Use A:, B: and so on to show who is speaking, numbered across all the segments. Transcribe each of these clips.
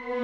A: اهلا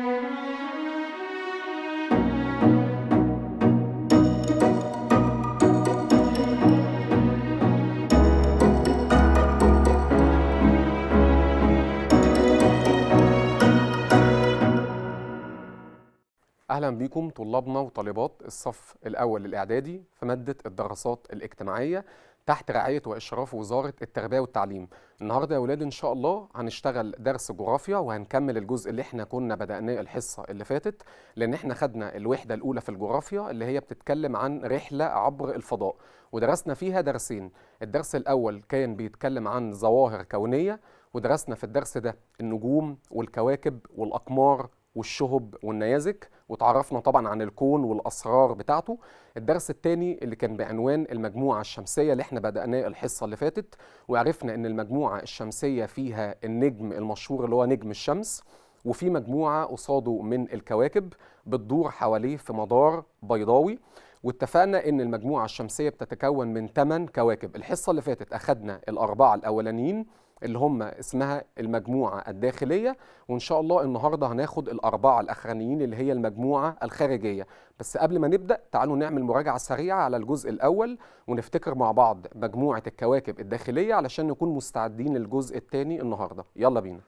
A: بيكم طلابنا وطالبات الصف الاول الاعدادي في ماده الدراسات الاجتماعيه تحت رعايه واشراف وزاره التربيه والتعليم النهارده يا اولاد ان شاء الله هنشتغل درس جغرافيا وهنكمل الجزء اللي احنا كنا بداناه الحصه اللي فاتت لان احنا خدنا الوحده الاولى في الجغرافيا اللي هي بتتكلم عن رحله عبر الفضاء ودرسنا فيها درسين الدرس الاول كان بيتكلم عن ظواهر كونيه ودرسنا في الدرس ده النجوم والكواكب والاقمار والشهب والنيازك وتعرفنا طبعا عن الكون والاسرار بتاعته الدرس الثاني اللي كان بعنوان المجموعه الشمسيه اللي احنا بداناه الحصه اللي فاتت وعرفنا ان المجموعه الشمسيه فيها النجم المشهور اللي هو نجم الشمس وفي مجموعه قصاده من الكواكب بتدور حواليه في مدار بيضاوي واتفقنا ان المجموعه الشمسيه بتتكون من 8 كواكب الحصه اللي فاتت اخذنا الاربعه الاولانيين اللي هم اسمها المجموعه الداخليه وان شاء الله النهارده هناخد الاربعه الاخرانيين اللي هي المجموعه الخارجيه بس قبل ما نبدا تعالوا نعمل مراجعه سريعه على الجزء الاول ونفتكر مع بعض مجموعه الكواكب الداخليه علشان نكون مستعدين للجزء الثاني النهارده يلا بينا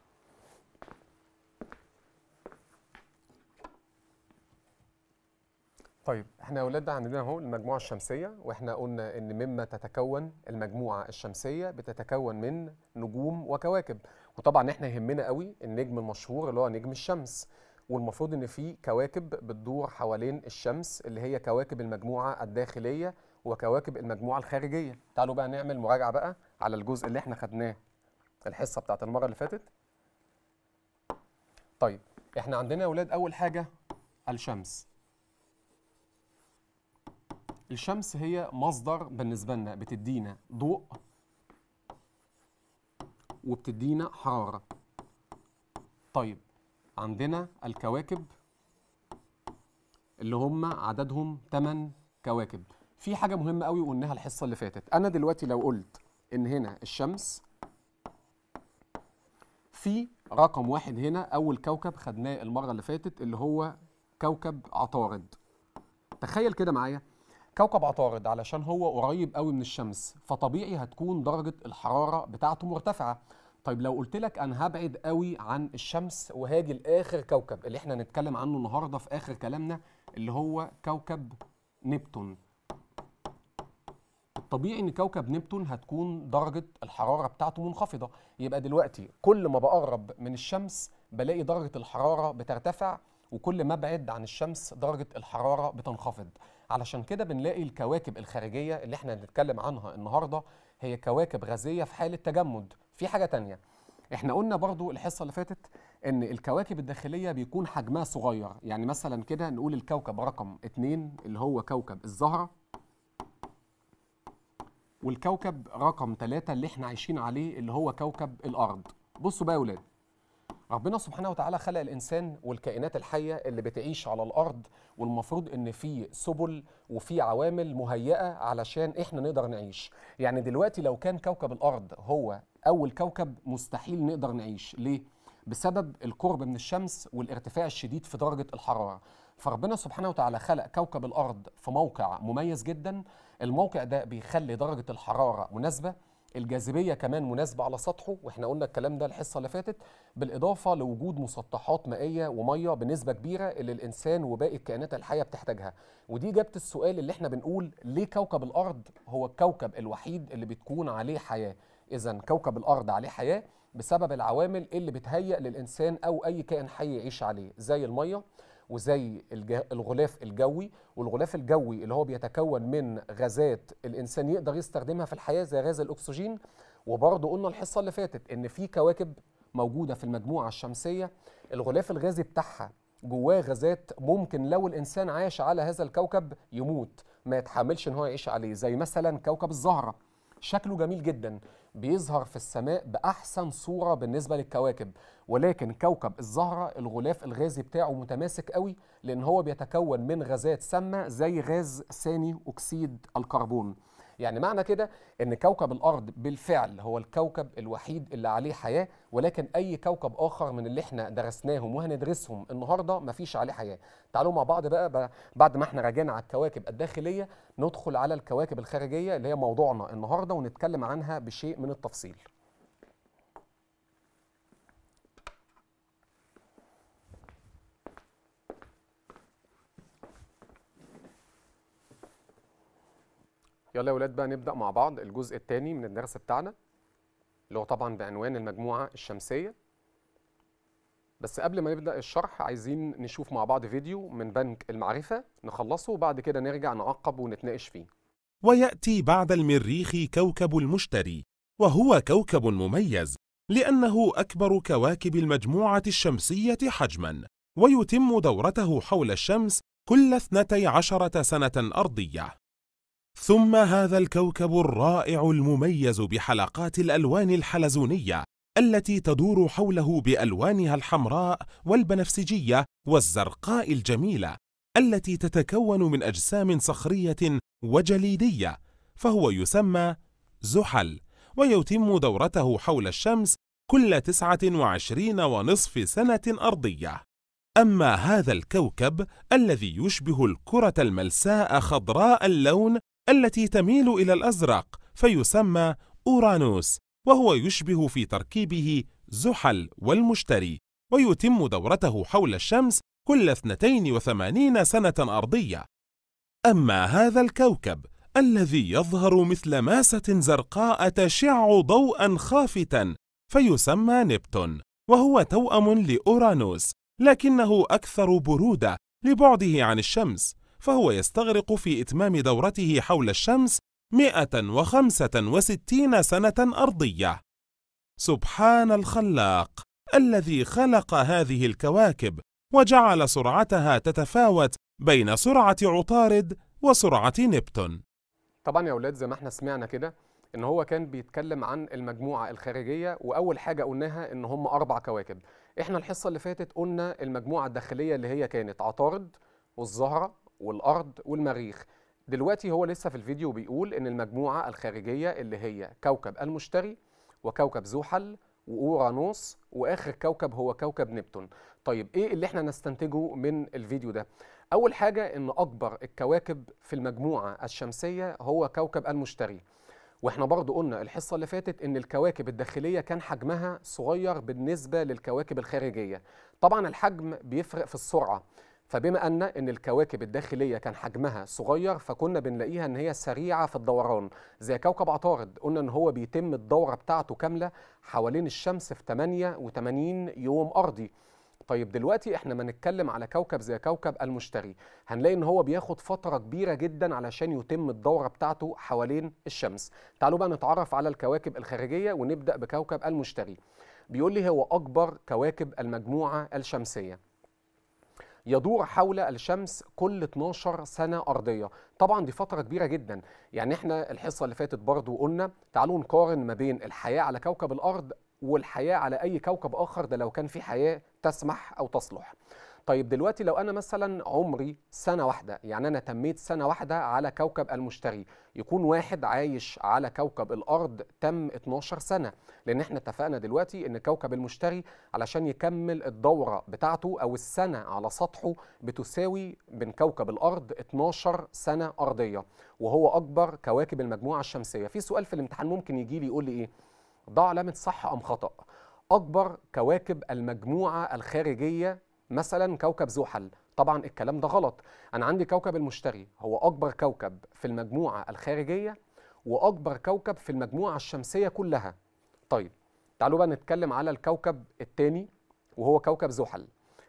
A: طيب احنا يا اولاد عندنا اهو المجموعه الشمسيه واحنا قلنا ان مما تتكون المجموعه الشمسيه بتتكون من نجوم وكواكب وطبعا احنا يهمنا قوي النجم المشهور اللي هو نجم الشمس والمفروض ان في كواكب بتدور حوالين الشمس اللي هي كواكب المجموعه الداخليه وكواكب المجموعه الخارجيه تعالوا بقى نعمل مراجعه بقى على الجزء اللي احنا خدناه الحصه بتاعت المره اللي فاتت طيب احنا عندنا يا اولاد اول حاجه الشمس الشمس هي مصدر بالنسبه لنا بتدينا ضوء وبتدينا حراره طيب عندنا الكواكب اللي هم عددهم 8 كواكب في حاجه مهمه قوي قلناها الحصه اللي فاتت انا دلوقتي لو قلت ان هنا الشمس في رقم واحد هنا اول كوكب خدناه المره اللي فاتت اللي هو كوكب عطارد تخيل كده معايا كوكب عطارد علشان هو قريب قوي من الشمس فطبيعي هتكون درجة الحرارة بتاعته مرتفعة طيب لو قلت لك انا هبعد قوي عن الشمس وهاجي لاخر كوكب اللي احنا هنتكلم عنه النهارده في اخر كلامنا اللي هو كوكب نبتون الطبيعي ان كوكب نبتون هتكون درجه الحراره بتاعته منخفضه يبقى دلوقتي كل ما بقرب من الشمس بلاقي درجه الحراره بترتفع وكل ما ابعد عن الشمس درجه الحراره بتنخفض علشان كده بنلاقي الكواكب الخارجيه اللي احنا هنتكلم عنها النهارده هي كواكب غازيه في حاله تجمد في حاجه تانية احنا قلنا برضو الحصه اللي فاتت ان الكواكب الداخليه بيكون حجمها صغير يعني مثلا كده نقول الكوكب رقم اتنين اللي هو كوكب الزهره والكوكب رقم تلاتة اللي احنا عايشين عليه اللي هو كوكب الارض بصوا بقى يا ولاد ربنا سبحانه وتعالى خلق الانسان والكائنات الحيه اللي بتعيش على الارض والمفروض ان في سبل وفي عوامل مهيئه علشان احنا نقدر نعيش يعني دلوقتي لو كان كوكب الارض هو اول كوكب مستحيل نقدر نعيش ليه بسبب القرب من الشمس والارتفاع الشديد في درجه الحراره فربنا سبحانه وتعالى خلق كوكب الارض في موقع مميز جدا الموقع ده بيخلي درجه الحراره مناسبه الجاذبيه كمان مناسبه على سطحه واحنا قلنا الكلام ده الحصه اللي فاتت بالاضافه لوجود مسطحات مائيه وميه بنسبه كبيره اللي الانسان وباقي الكائنات الحيه بتحتاجها ودي اجابه السؤال اللي احنا بنقول ليه كوكب الارض هو الكوكب الوحيد اللي بتكون عليه حياه اذا كوكب الارض عليه حياه بسبب العوامل اللي بتهيئ للانسان او اي كائن حي يعيش عليه زي الميه وزي الغلاف الجوي والغلاف الجوي اللي هو بيتكون من غازات الانسان يقدر يستخدمها في الحياه زي غاز الاكسجين وبرضه قلنا الحصه اللي فاتت ان في كواكب موجوده في المجموعه الشمسيه الغلاف الغازي بتاعها جواه غازات ممكن لو الانسان عاش على هذا الكوكب يموت ما يتحملش ان هو يعيش عليه زي مثلا كوكب الزهره شكله جميل جدا بيظهر في السماء باحسن صوره بالنسبه للكواكب ولكن كوكب الزهره الغلاف الغازي بتاعه متماسك قوي لان هو بيتكون من غازات سامه زي غاز ثاني اكسيد الكربون يعني معنى كده ان كوكب الارض بالفعل هو الكوكب الوحيد اللي عليه حياه ولكن اي كوكب اخر من اللي احنا درسناهم وهندرسهم النهارده مفيش عليه حياه تعالوا مع بعض بقى بعد ما احنا راجعنا على الكواكب الداخليه ندخل على الكواكب الخارجيه اللي هي موضوعنا النهارده ونتكلم عنها بشيء من التفصيل يلا يا ولاد بقى نبدا مع بعض الجزء الثاني من الدرس بتاعنا اللي هو طبعا بعنوان المجموعه الشمسيه بس قبل ما نبدا الشرح عايزين نشوف مع بعض فيديو من بنك المعرفه نخلصه وبعد كده نرجع
B: نعقب ونتناقش فيه وياتي بعد المريخ كوكب المشتري وهو كوكب مميز لانه اكبر كواكب المجموعه الشمسيه حجما ويتم دورته حول الشمس كل 12 سنه ارضيه ثم هذا الكوكب الرائع المميز بحلقات الألوان الحلزونية التي تدور حوله بألوانها الحمراء والبنفسجية والزرقاء الجميلة التي تتكون من أجسام صخرية وجليدية فهو يسمى زحل ويتم دورته حول الشمس كل تسعة وعشرين ونصف سنة أرضية أما هذا الكوكب الذي يشبه الكرة الملساء خضراء اللون التي تميل إلى الأزرق فيسمى أورانوس وهو يشبه في تركيبه زحل والمشتري ويتم دورته حول الشمس كل 82 سنة أرضية أما هذا الكوكب الذي يظهر مثل ماسة زرقاء تشع ضوءا خافتا فيسمى نبتون وهو توأم لأورانوس لكنه أكثر برودة لبعده عن الشمس فهو يستغرق في إتمام دورته حول الشمس 165 سنة أرضية. سبحان الخلاق الذي خلق هذه الكواكب وجعل سرعتها تتفاوت بين سرعة عطارد وسرعة نبتون.
A: طبعا يا أولاد زي ما احنا سمعنا كده ان هو كان بيتكلم عن المجموعه الخارجيه واول حاجه قلناها ان هم اربع كواكب احنا الحصه اللي فاتت قلنا المجموعه الداخليه اللي هي كانت عطارد والزهره والأرض والمريخ دلوقتي هو لسه في الفيديو بيقول إن المجموعة الخارجية اللي هي كوكب المشتري وكوكب زحل وأورانوس وآخر كوكب هو كوكب نبتون طيب إيه اللي احنا نستنتجه من الفيديو ده؟ أول حاجة إن أكبر الكواكب في المجموعة الشمسية هو كوكب المشتري واحنا برضو قلنا الحصة اللي فاتت ان الكواكب الداخلية كان حجمها صغير بالنسبة للكواكب الخارجية طبعا الحجم بيفرق في السرعة فبما ان ان الكواكب الداخليه كان حجمها صغير فكنا بنلاقيها ان هي سريعه في الدوران زي كوكب عطارد قلنا ان هو بيتم الدوره بتاعته كامله حوالين الشمس في 88 يوم ارضي طيب دلوقتي احنا ما نتكلم على كوكب زي كوكب المشتري هنلاقي ان هو بياخد فترة كبيرة جدا علشان يتم الدورة بتاعته حوالين الشمس تعالوا بقى نتعرف على الكواكب الخارجية ونبدأ بكوكب المشتري بيقول لي هو أكبر كواكب المجموعة الشمسية يدور حول الشمس كل 12 سنة أرضية طبعا دي فترة كبيرة جدا يعني احنا الحصة اللي فاتت برضو قلنا تعالوا نقارن ما بين الحياة على كوكب الأرض والحياة على أي كوكب آخر ده لو كان في حياة تسمح أو تصلح طيب دلوقتي لو انا مثلا عمري سنه واحده يعني انا تميت سنه واحده على كوكب المشتري يكون واحد عايش على كوكب الارض تم 12 سنه لان احنا اتفقنا دلوقتي ان كوكب المشتري علشان يكمل الدوره بتاعته او السنه على سطحه بتساوي من كوكب الارض 12 سنه ارضيه وهو اكبر كواكب المجموعه الشمسيه في سؤال في الامتحان ممكن يجي لي يقول لي ايه ضع علامه صح ام خطا اكبر كواكب المجموعه الخارجيه مثلا كوكب زحل طبعا الكلام ده غلط انا عندي كوكب المشتري هو اكبر كوكب في المجموعه الخارجيه واكبر كوكب في المجموعه الشمسيه كلها طيب تعالوا بقى نتكلم على الكوكب الثاني وهو كوكب زحل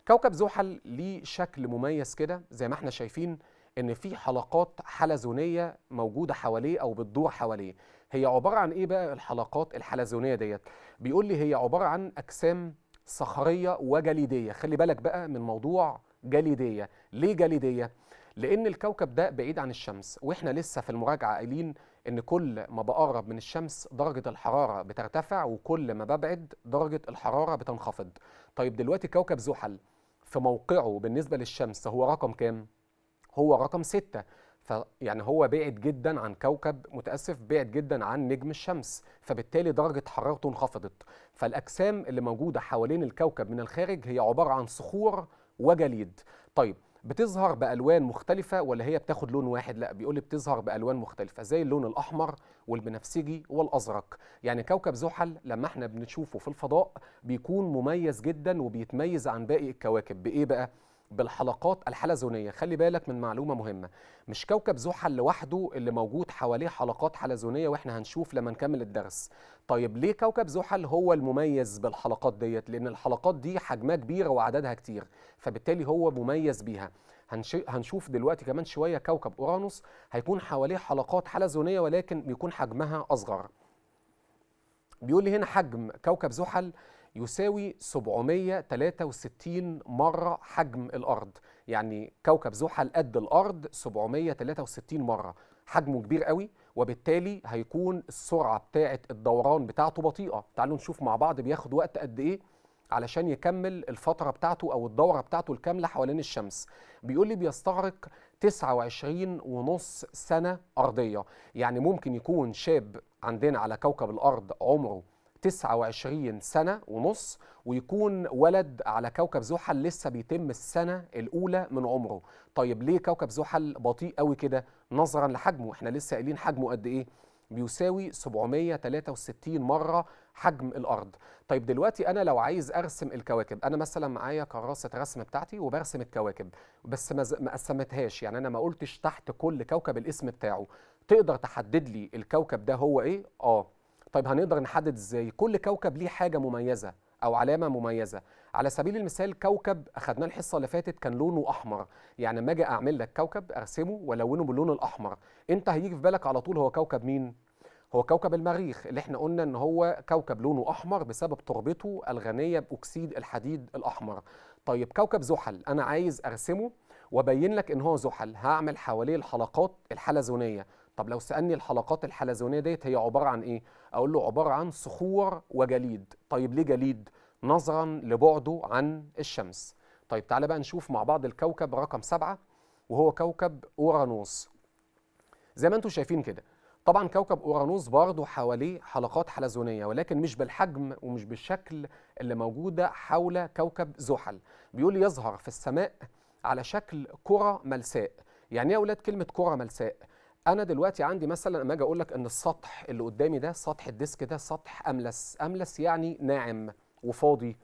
A: كوكب زحل ليه شكل مميز كده زي ما احنا شايفين ان في حلقات حلزونيه موجوده حواليه او بتدور حواليه هي عباره عن ايه بقى الحلقات الحلزونيه ديت بيقول لي هي عباره عن اجسام صخريه وجليديه خلي بالك بقى من موضوع جليديه ليه جليديه لان الكوكب ده بعيد عن الشمس واحنا لسه في المراجعه قايلين ان كل ما بقرب من الشمس درجه الحراره بترتفع وكل ما ببعد درجه الحراره بتنخفض طيب دلوقتي كوكب زحل في موقعه بالنسبه للشمس هو رقم كام هو رقم 6 فيعني هو بعد جدا عن كوكب متاسف بعد جدا عن نجم الشمس فبالتالي درجه حرارته انخفضت فالاجسام اللي موجوده حوالين الكوكب من الخارج هي عباره عن صخور وجليد طيب بتظهر بالوان مختلفه ولا هي بتاخد لون واحد لا بيقول لي بتظهر بالوان مختلفه زي اللون الاحمر والبنفسجي والازرق يعني كوكب زحل لما احنا بنشوفه في الفضاء بيكون مميز جدا وبيتميز عن باقي الكواكب بايه بقى بالحلقات الحلزونيه خلي بالك من معلومه مهمه مش كوكب زحل لوحده اللي موجود حواليه حلقات حلزونيه واحنا هنشوف لما نكمل الدرس طيب ليه كوكب زحل هو المميز بالحلقات ديت لان الحلقات دي حجمها كبير وعددها كتير فبالتالي هو مميز بيها هنشوف دلوقتي كمان شويه كوكب اورانوس هيكون حواليه حلقات حلزونيه ولكن بيكون حجمها اصغر بيقول لي هنا حجم كوكب زحل يساوي 763 مرة حجم الأرض يعني كوكب زحل قد الأرض 763 مرة حجمه كبير قوي وبالتالي هيكون السرعة بتاعة الدوران بتاعته بطيئة تعالوا نشوف مع بعض بياخد وقت قد إيه علشان يكمل الفترة بتاعته أو الدورة بتاعته الكاملة حوالين الشمس بيقول لي بيستغرق 29 ونص سنة أرضية يعني ممكن يكون شاب عندنا على كوكب الأرض عمره 29 سنة ونص ويكون ولد على كوكب زحل لسه بيتم السنة الأولى من عمره طيب ليه كوكب زحل بطيء قوي كده نظرا لحجمه احنا لسه قايلين حجمه قد إيه بيساوي 763 مرة حجم الأرض طيب دلوقتي أنا لو عايز أرسم الكواكب أنا مثلا معايا كراسة رسم بتاعتي وبرسم الكواكب بس ما قسمتهاش يعني أنا ما قلتش تحت كل كوكب الاسم بتاعه تقدر تحدد لي الكوكب ده هو إيه؟ آه طيب هنقدر نحدد ازاي كل كوكب ليه حاجه مميزه او علامه مميزه على سبيل المثال كوكب اخذناه الحصه اللي فاتت كان لونه احمر يعني لما اجي اعمل لك كوكب ارسمه والونه باللون الاحمر انت هيجي في بالك على طول هو كوكب مين هو كوكب المريخ اللي احنا قلنا ان هو كوكب لونه احمر بسبب تربته الغنيه باكسيد الحديد الاحمر طيب كوكب زحل انا عايز ارسمه وابين لك ان هو زحل هعمل حواليه الحلقات الحلزونيه طب لو سالني الحلقات الحلزونيه ديت هي عباره عن ايه اقول له عباره عن صخور وجليد طيب ليه جليد نظرا لبعده عن الشمس طيب تعالى بقى نشوف مع بعض الكوكب رقم سبعة وهو كوكب اورانوس زي ما انتم شايفين كده طبعا كوكب اورانوس برضه حواليه حلقات حلزونيه ولكن مش بالحجم ومش بالشكل اللي موجوده حول كوكب زحل بيقول يظهر في السماء على شكل كرة ملساء يعني ايه يا اولاد كلمة كرة ملساء انا دلوقتي عندي مثلا اما اجي اقول لك ان السطح اللي قدامي ده سطح الديسك ده سطح املس املس يعني ناعم وفاضي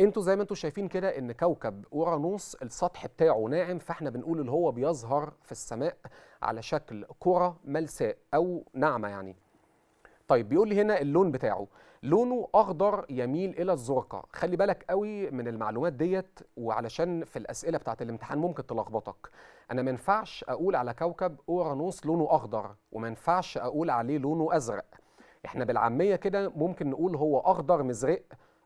A: انتوا زي ما انتوا شايفين كده ان كوكب اورانوس السطح بتاعه ناعم فاحنا بنقول اللي هو بيظهر في السماء على شكل كرة ملساء او ناعمة يعني طيب بيقول لي هنا اللون بتاعه لونه اخضر يميل الى الزرقاء خلي بالك قوي من المعلومات ديت وعلشان في الاسئله بتاعه الامتحان ممكن تلخبطك انا ما ينفعش اقول على كوكب اورانوس لونه اخضر وما ينفعش اقول عليه لونه ازرق احنا بالعاميه كده ممكن نقول هو اخضر مزرق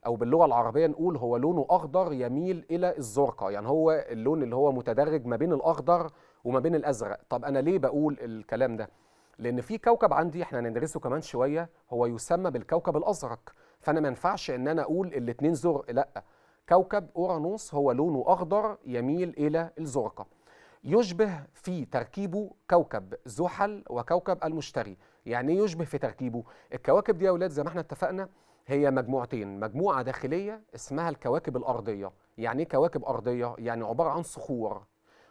A: او باللغه العربيه نقول هو لونه اخضر يميل الى الزرقاء يعني هو اللون اللي هو متدرج ما بين الاخضر وما بين الازرق طب انا ليه بقول الكلام ده لان في كوكب عندي احنا هندرسه كمان شويه هو يسمى بالكوكب الازرق فانا ما ينفعش ان انا اقول الاثنين زرق لا كوكب اورانوس هو لونه اخضر يميل الى الزرقه يشبه في تركيبه كوكب زحل وكوكب المشتري يعني ايه يشبه في تركيبه الكواكب دي يا اولاد زي ما احنا اتفقنا هي مجموعتين مجموعه داخليه اسمها الكواكب الارضيه يعني ايه كواكب ارضيه يعني عباره عن صخور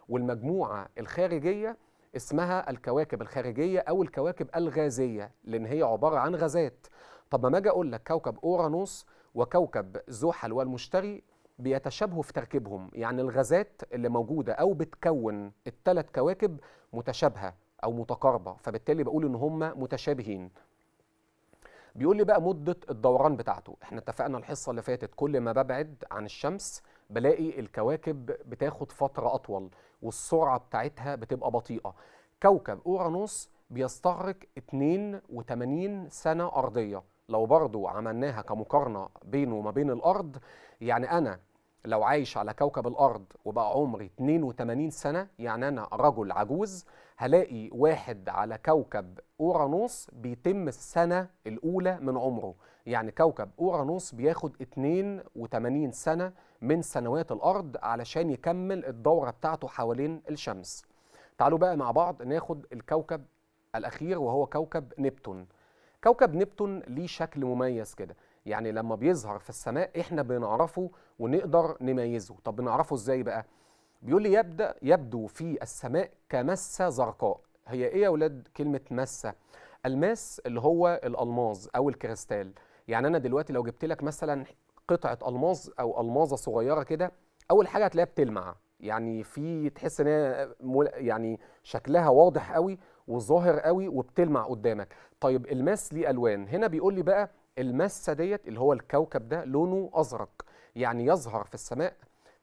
A: والمجموعه الخارجيه اسمها الكواكب الخارجيه او الكواكب الغازيه لان هي عباره عن غازات طب ما اجي اقول لك كوكب اورانوس وكوكب زحل والمشتري بيتشابهوا في تركيبهم يعني الغازات اللي موجوده او بتكون الثلاث كواكب متشابهه او متقاربه فبالتالي بقول ان هم متشابهين بيقول لي بقى مده الدوران بتاعته احنا اتفقنا الحصه اللي فاتت كل ما ببعد عن الشمس بلاقي الكواكب بتاخد فتره اطول والسرعه بتاعتها بتبقى بطيئه كوكب اورانوس بيستغرق 82 سنه ارضيه لو برضو عملناها كمقارنه بينه وما بين الارض يعني انا لو عايش على كوكب الارض وبقى عمري 82 سنه يعني انا رجل عجوز هلاقي واحد على كوكب اورانوس بيتم السنه الاولى من عمره يعني كوكب اورانوس بياخد 82 سنه من سنوات الأرض علشان يكمل الدورة بتاعته حوالين الشمس تعالوا بقى مع بعض ناخد الكوكب الأخير وهو كوكب نبتون كوكب نبتون ليه شكل مميز كده يعني لما بيظهر في السماء احنا بنعرفه ونقدر نميزه طب بنعرفه ازاي بقى بيقول لي يبدا يبدو في السماء كمسه زرقاء هي ايه يا اولاد كلمه مسه الماس اللي هو الألماز او الكريستال يعني انا دلوقتي لو جبت لك مثلا قطعه الماظ او الماظه صغيره كده اول حاجه هتلاقيها بتلمع يعني في تحس ان هي يعني شكلها واضح قوي وظاهر قوي وبتلمع قدامك طيب الماس ليه الوان هنا بيقول لي بقى الماسه ديت اللي هو الكوكب ده لونه ازرق يعني يظهر في السماء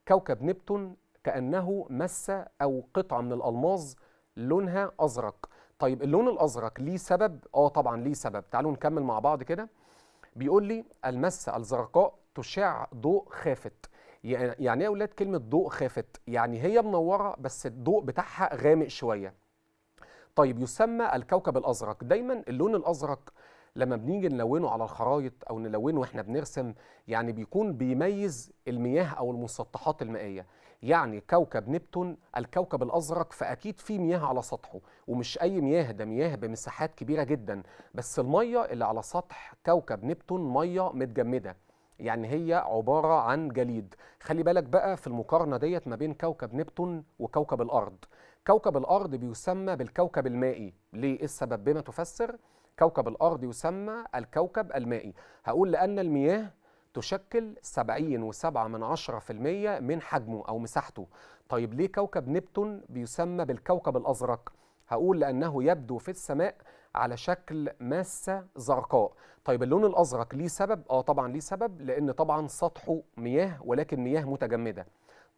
A: كوكب نبتون كانه مسه او قطعه من الالماظ لونها ازرق طيب اللون الازرق ليه سبب اه طبعا ليه سبب تعالوا نكمل مع بعض كده بيقول لي المسه الزرقاء تشع ضوء خافت يعني ايه يا اولاد كلمه ضوء خافت يعني هي منوره بس الضوء بتاعها غامق شويه طيب يسمى الكوكب الازرق دايما اللون الازرق لما بنيجي نلونه على الخرايط او نلونه واحنا بنرسم يعني بيكون بيميز المياه او المسطحات المائيه يعني كوكب نبتون الكوكب الازرق فاكيد في مياه على سطحه ومش اي مياه ده مياه بمساحات كبيره جدا بس الميه اللي على سطح كوكب نبتون ميه متجمده يعني هي عبارة عن جليد خلي بالك بقى في المقارنة ديت ما بين كوكب نبتون وكوكب الأرض كوكب الأرض بيسمى بالكوكب المائي ليه إيه السبب بما تفسر كوكب الأرض يسمى الكوكب المائي هقول لأن المياه تشكل 70.7 من 10% من حجمه أو مساحته طيب ليه كوكب نبتون بيسمى بالكوكب الأزرق؟ هقول لأنه يبدو في السماء على شكل ماسه زرقاء طيب اللون الازرق ليه سبب اه طبعا ليه سبب لان طبعا سطحه مياه ولكن مياه متجمده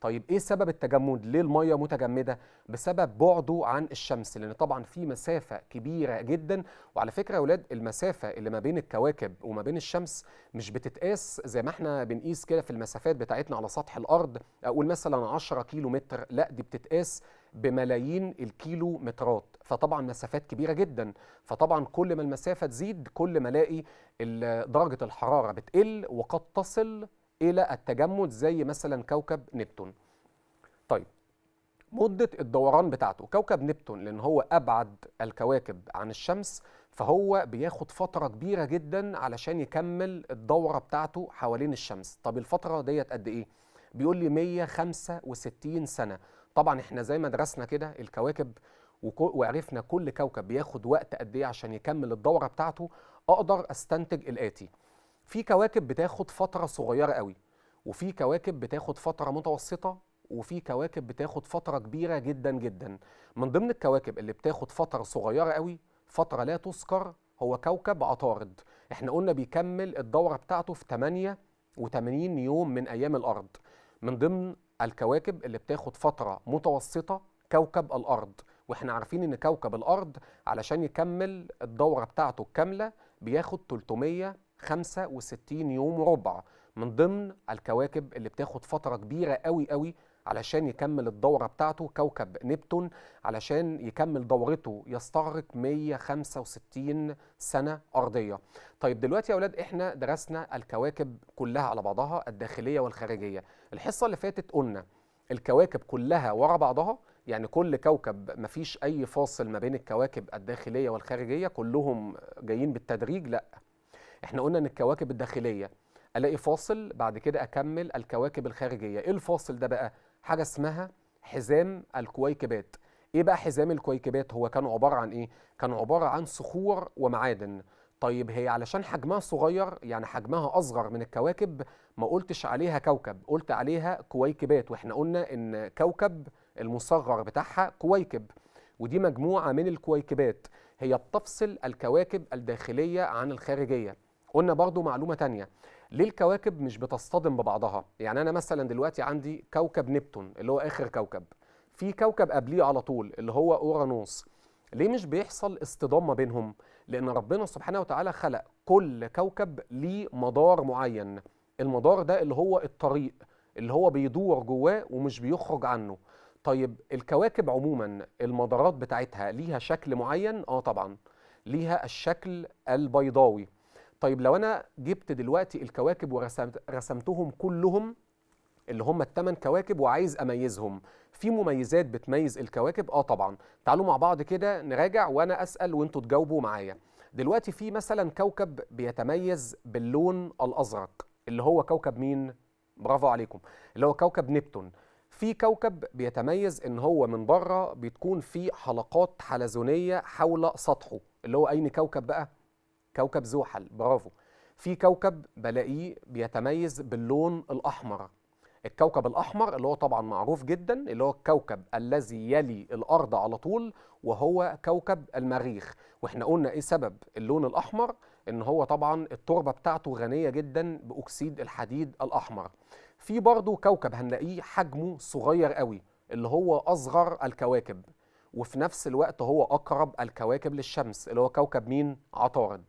A: طيب ايه سبب التجمد ليه الميه متجمده بسبب بعده عن الشمس لان طبعا في مسافه كبيره جدا وعلى فكره يا اولاد المسافه اللي ما بين الكواكب وما بين الشمس مش بتتقاس زي ما احنا بنقيس كده في المسافات بتاعتنا على سطح الارض اقول مثلا 10 كيلو متر لا دي بتتقاس بملايين الكيلو مترات فطبعا مسافات كبيره جدا فطبعا كل ما المسافه تزيد كل ما الاقي درجه الحراره بتقل وقد تصل الى التجمد زي مثلا كوكب نبتون طيب مده الدوران بتاعته كوكب نبتون لان هو ابعد الكواكب عن الشمس فهو بياخد فتره كبيره جدا علشان يكمل الدوره بتاعته حوالين الشمس طب الفتره ديت قد ايه بيقول لي 165 سنه طبعا احنا زي ما درسنا كده الكواكب وعرفنا كل كوكب بياخد وقت قد ايه عشان يكمل الدوره بتاعته اقدر استنتج الاتي في كواكب بتاخد فتره صغيره قوي وفي كواكب بتاخد فتره متوسطه وفي كواكب بتاخد فتره كبيره جدا جدا من ضمن الكواكب اللي بتاخد فتره صغيره قوي فتره لا تذكر هو كوكب عطارد احنا قلنا بيكمل الدوره بتاعته في 88 يوم من ايام الارض من ضمن الكواكب اللي بتاخد فترة متوسطة كوكب الأرض واحنا عارفين ان كوكب الأرض علشان يكمل الدورة بتاعته الكاملة بياخد 365 يوم وربع من ضمن الكواكب اللي بتاخد فترة كبيرة قوي قوي علشان يكمل الدورة بتاعته كوكب نبتون علشان يكمل دورته يستغرق 165 سنة أرضية طيب دلوقتي يا أولاد إحنا درسنا الكواكب كلها على بعضها الداخلية والخارجية الحصة اللي فاتت قلنا الكواكب كلها ورا بعضها يعني كل كوكب مفيش أي فاصل ما بين الكواكب الداخلية والخارجية كلهم جايين بالتدريج لا احنا قلنا ان الكواكب الداخلية الاقي فاصل بعد كده اكمل الكواكب الخارجيه ايه الفاصل ده بقى حاجه اسمها حزام الكويكبات ايه بقى حزام الكويكبات هو كانوا عباره عن ايه كانوا عباره عن صخور ومعادن طيب هي علشان حجمها صغير يعني حجمها اصغر من الكواكب ما قلتش عليها كوكب قلت عليها كويكبات واحنا قلنا ان كوكب المصغر بتاعها كويكب ودي مجموعه من الكويكبات هي بتفصل الكواكب الداخليه عن الخارجيه قلنا برضو معلومه تانية ليه الكواكب مش بتصطدم ببعضها يعني انا مثلا دلوقتي عندي كوكب نبتون اللي هو اخر كوكب في كوكب قبليه على طول اللي هو اورانوس ليه مش بيحصل اصطدام ما بينهم لان ربنا سبحانه وتعالى خلق كل كوكب ليه مدار معين المدار ده اللي هو الطريق اللي هو بيدور جواه ومش بيخرج عنه طيب الكواكب عموما المدارات بتاعتها ليها شكل معين اه طبعا ليها الشكل البيضاوي طيب لو انا جبت دلوقتي الكواكب ورسمتهم كلهم اللي هم الثمان كواكب وعايز اميزهم في مميزات بتميز الكواكب اه طبعا تعالوا مع بعض كده نراجع وانا اسال وانتوا تجاوبوا معايا دلوقتي في مثلا كوكب بيتميز باللون الازرق اللي هو كوكب مين برافو عليكم اللي هو كوكب نبتون في كوكب بيتميز ان هو من بره بتكون في حلقات حلزونيه حول سطحه اللي هو اين كوكب بقى كوكب زحل برافو في كوكب بلاقيه بيتميز باللون الأحمر الكوكب الأحمر اللي هو طبعا معروف جدا اللي هو الكوكب الذي يلي الأرض على طول وهو كوكب المريخ واحنا قلنا ايه سبب اللون الأحمر ان هو طبعا التربة بتاعته غنية جدا بأكسيد الحديد الأحمر في برضه كوكب هنلاقيه حجمه صغير قوي اللي هو أصغر الكواكب وفي نفس الوقت هو أقرب الكواكب للشمس اللي هو كوكب مين؟ عطارد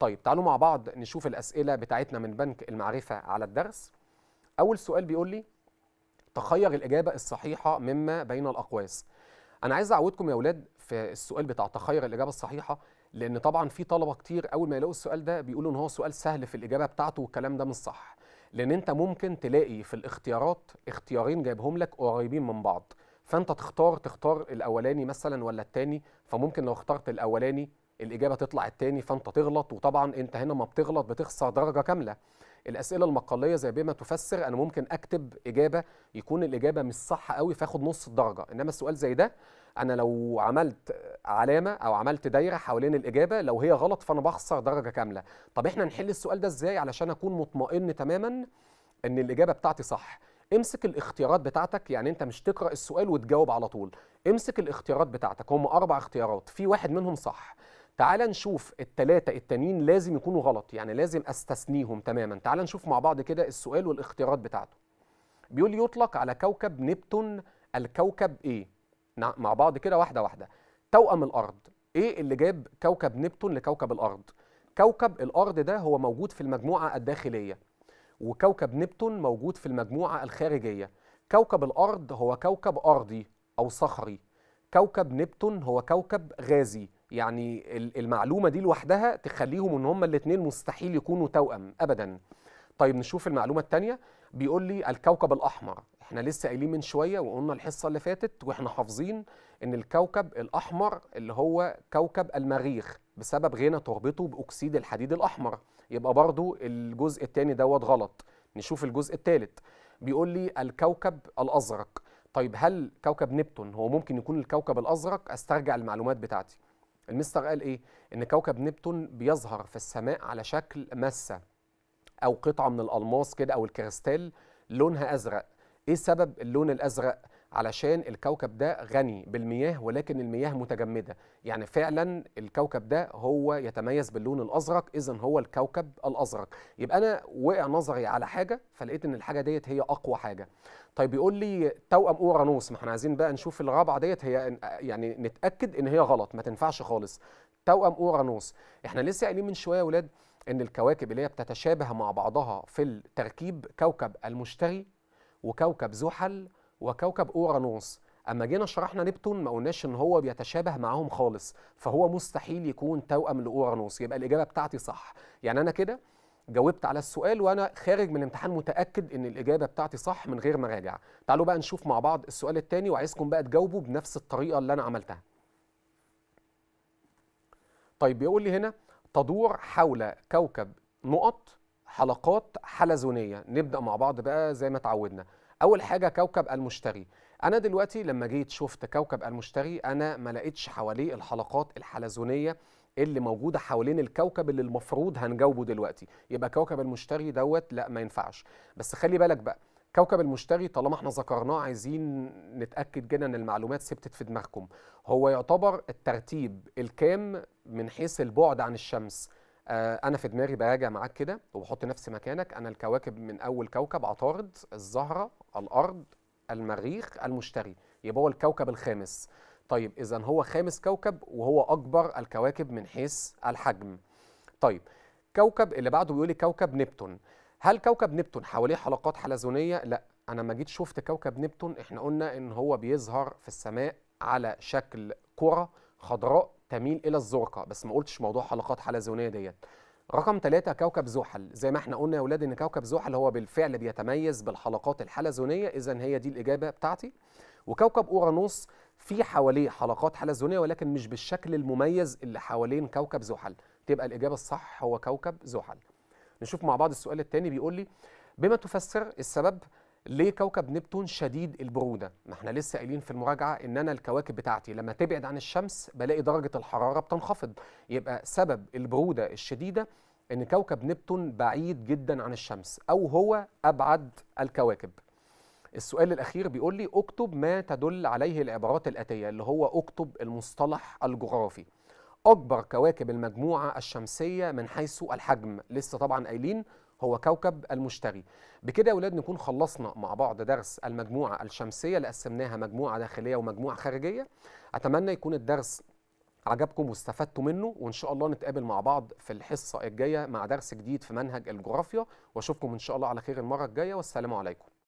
A: طيب تعالوا مع بعض نشوف الأسئلة بتاعتنا من بنك المعرفة على الدرس أول سؤال بيقول لي تخير الإجابة الصحيحة مما بين الأقواس أنا عايز أعودكم يا أولاد في السؤال بتاع تخير الإجابة الصحيحة لأن طبعا في طلبة كتير أول ما يلاقوا السؤال ده بيقولوا إن هو سؤال سهل في الإجابة بتاعته والكلام ده مش صح لأن أنت ممكن تلاقي في الاختيارات اختيارين جايبهم لك قريبين من بعض فانت تختار تختار الاولاني مثلا ولا الثاني فممكن لو اخترت الاولاني الاجابه تطلع الثاني فانت تغلط وطبعا انت هنا ما بتغلط بتخسر درجه كامله الاسئله المقاليه زي بما تفسر انا ممكن اكتب اجابه يكون الاجابه مش صح قوي فاخد نص الدرجه انما السؤال زي ده انا لو عملت علامه او عملت دايره حوالين الاجابه لو هي غلط فانا بخسر درجه كامله طب احنا نحل السؤال ده ازاي علشان اكون مطمئن تماما ان الاجابه بتاعتي صح امسك الاختيارات بتاعتك يعني انت مش تقرا السؤال وتجاوب على طول امسك الاختيارات بتاعتك هم اربع اختيارات في واحد منهم صح تعال نشوف التلاتة التانيين لازم يكونوا غلط يعني لازم استثنيهم تماما تعال نشوف مع بعض كده السؤال والاختيارات بتاعته بيقول يطلق على كوكب نبتون الكوكب ايه مع بعض كده واحدة واحدة توأم الأرض ايه اللي جاب كوكب نبتون لكوكب الأرض كوكب الأرض ده هو موجود في المجموعة الداخلية وكوكب نبتون موجود في المجموعة الخارجية كوكب الأرض هو كوكب أرضي أو صخري كوكب نبتون هو كوكب غازي يعني المعلومة دي لوحدها تخليهم ان هما الاتنين مستحيل يكونوا توأم أبدا طيب نشوف المعلومة التانية بيقول لي الكوكب الأحمر احنا لسه قايلين من شوية وقلنا الحصة اللي فاتت واحنا حافظين ان الكوكب الأحمر اللي هو كوكب المريخ بسبب غنى تربته بأكسيد الحديد الأحمر يبقى برضو الجزء الثاني دوت غلط نشوف الجزء الثالث بيقول لي الكوكب الازرق طيب هل كوكب نبتون هو ممكن يكون الكوكب الازرق استرجع المعلومات بتاعتي المستر قال ايه ان كوكب نبتون بيظهر في السماء على شكل مسه او قطعه من الالماس كده او الكريستال لونها ازرق ايه سبب اللون الازرق علشان الكوكب ده غني بالمياه ولكن المياه متجمدة يعني فعلا الكوكب ده هو يتميز باللون الأزرق إذا هو الكوكب الأزرق يبقى أنا وقع نظري على حاجة فلقيت إن الحاجة ديت هي أقوى حاجة طيب بيقول لي توأم أورانوس ما احنا عايزين بقى نشوف الرابعة ديت هي يعني نتأكد إن هي غلط ما تنفعش خالص توأم أورانوس احنا لسه قايلين من شوية يا ولاد ان الكواكب اللي هي بتتشابه مع بعضها في التركيب كوكب المشتري وكوكب زحل وكوكب اورانوس اما جينا شرحنا نبتون ما قلناش ان هو بيتشابه معاهم خالص فهو مستحيل يكون توأم لاورانوس يبقى الاجابه بتاعتي صح يعني انا كده جاوبت على السؤال وانا خارج من الامتحان متاكد ان الاجابه بتاعتي صح من غير مراجع تعالوا بقى نشوف مع بعض السؤال الثاني وعايزكم بقى تجاوبوا بنفس الطريقه اللي انا عملتها طيب بيقول لي هنا تدور حول كوكب نقط حلقات حلزونيه نبدا مع بعض بقى زي ما اتعودنا اول حاجه كوكب المشتري انا دلوقتي لما جيت شفت كوكب المشتري انا ما لقيتش حواليه الحلقات الحلزونيه اللي موجوده حوالين الكوكب اللي المفروض هنجاوبه دلوقتي يبقى كوكب المشتري دوت لا ما ينفعش بس خلي بالك بقى كوكب المشتري طالما احنا ذكرناه عايزين نتاكد جدا ان المعلومات ثبتت في دماغكم هو يعتبر الترتيب الكام من حيث البعد عن الشمس آه، انا في دماغي براجع معاك كده وبحط نفسي مكانك انا الكواكب من اول كوكب عطارد الزهره الارض المريخ المشتري يبقى هو الكوكب الخامس طيب اذا هو خامس كوكب وهو اكبر الكواكب من حيث الحجم طيب كوكب اللي بعده بيقول لي كوكب نبتون هل كوكب نبتون حواليه حلقات حلزونيه لا انا ما جيت شفت كوكب نبتون احنا قلنا ان هو بيظهر في السماء على شكل كره خضراء تميل الى الزرقاء بس ما قلتش موضوع حلقات حلزونيه ديت رقم ثلاثة كوكب زحل زي ما احنا قلنا يا ولاد ان كوكب زحل هو بالفعل بيتميز بالحلقات الحلزونيه اذا هي دي الاجابه بتاعتي وكوكب اورانوس في حواليه حلقات حلزونيه ولكن مش بالشكل المميز اللي حوالين كوكب زحل تبقى الاجابه الصح هو كوكب زحل نشوف مع بعض السؤال الثاني بيقول لي بما تفسر السبب ليه كوكب نبتون شديد البروده ما احنا لسه قايلين في المراجعه ان انا الكواكب بتاعتي لما تبعد عن الشمس بلاقي درجه الحراره بتنخفض يبقى سبب البروده الشديده ان كوكب نبتون بعيد جدا عن الشمس او هو ابعد الكواكب السؤال الاخير بيقول لي اكتب ما تدل عليه العبارات الاتيه اللي هو اكتب المصطلح الجغرافي اكبر كواكب المجموعه الشمسيه من حيث الحجم لسه طبعا قايلين هو كوكب المشتري بكده يا اولاد نكون خلصنا مع بعض درس المجموعه الشمسيه اللي قسمناها مجموعه داخليه ومجموعه خارجيه اتمنى يكون الدرس عجبكم واستفدتوا منه وان شاء الله نتقابل مع بعض في الحصه الجايه مع درس جديد في منهج الجغرافيا واشوفكم ان شاء الله على خير المره الجايه والسلام عليكم